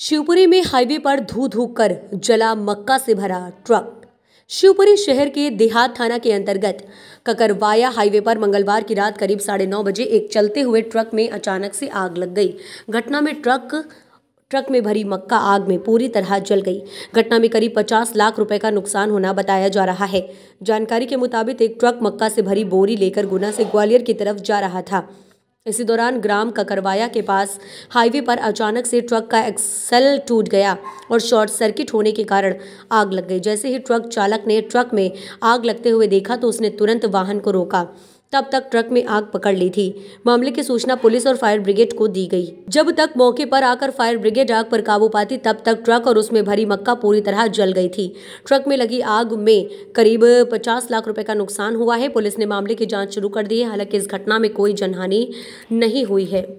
शिवपुरी में हाईवे पर धू धू कर जला मक्का से भरा ट्रक शिवपुरी शहर के देहात थाना के अंतर्गत ककरवाया हाईवे पर मंगलवार की रात करीब साढ़े नौ बजे एक चलते हुए ट्रक में अचानक से आग लग गई घटना में ट्रक ट्रक में भरी मक्का आग में पूरी तरह जल गई घटना में करीब 50 लाख रुपए का नुकसान होना बताया जा रहा है जानकारी के मुताबिक एक ट्रक मक्का से भरी बोरी लेकर गुना से ग्वालियर की तरफ जा रहा था इसी दौरान ग्राम ककरवाया के पास हाईवे पर अचानक से ट्रक का एक्सल टूट गया और शॉर्ट सर्किट होने के कारण आग लग गई जैसे ही ट्रक चालक ने ट्रक में आग लगते हुए देखा तो उसने तुरंत वाहन को रोका तब तक ट्रक में आग पकड़ ली थी मामले की सूचना पुलिस और फायर ब्रिगेड को दी गई जब तक मौके पर आकर फायर ब्रिगेड आग पर काबू पाती तब तक ट्रक और उसमें भरी मक्का पूरी तरह जल गई थी ट्रक में लगी आग में करीब पचास लाख रुपए का नुकसान हुआ है पुलिस ने मामले की जाँच शुरू कर दी है हालांकि इस घटना में कोई जनहानि नहीं हुई है